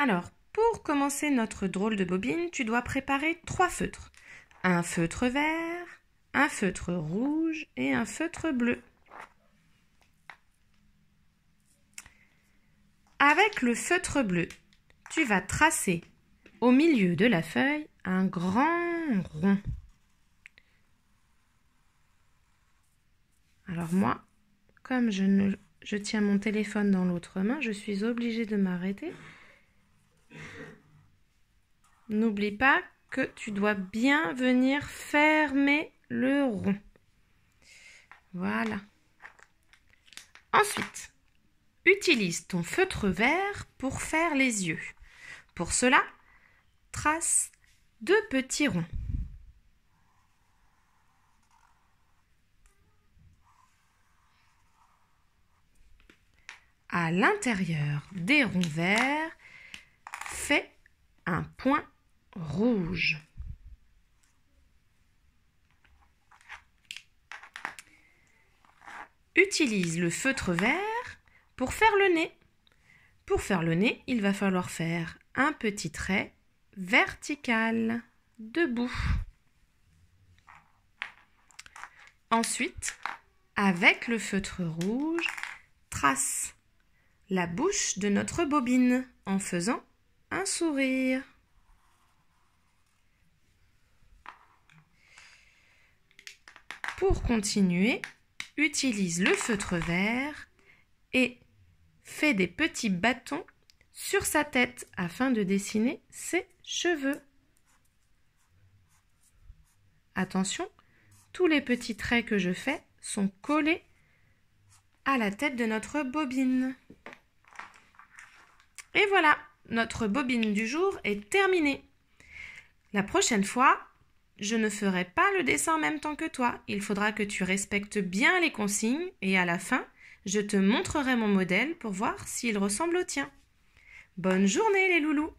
Alors, pour commencer notre drôle de bobine, tu dois préparer trois feutres. Un feutre vert, un feutre rouge et un feutre bleu. Avec le feutre bleu, tu vas tracer au milieu de la feuille un grand rond. Alors moi, comme je, tiens mon téléphone dans l'autre main, je suis obligée de m'arrêter N'oublie pas que tu dois bien venir fermer le rond. Voilà. Ensuite, utilise ton feutre vert pour faire les yeux. Pour cela, trace deux petits ronds. À l'intérieur des ronds verts, fais un point rouge. Utilise le feutre vert pour faire le nez. Pour faire le nez, il va falloir faire un petit trait vertical debout. Ensuite, avec le feutre rouge, trace la bouche de notre bobine en faisant un sourire. Pour continuer, utilise le feutre vert et fais des petits bâtons sur sa tête afin de dessiner ses cheveux. Attention, tous les petits traits que je fais sont collés à la tête de notre bobine. Et voilà, notre bobine du jour est terminée. La prochaine fois, je ne ferai pas le dessin en même temps que toi. Il faudra que tu respectes bien les consignes et à la fin, je te montrerai mon modèle pour voir s'il ressemble au tien. Bonne journée les loulous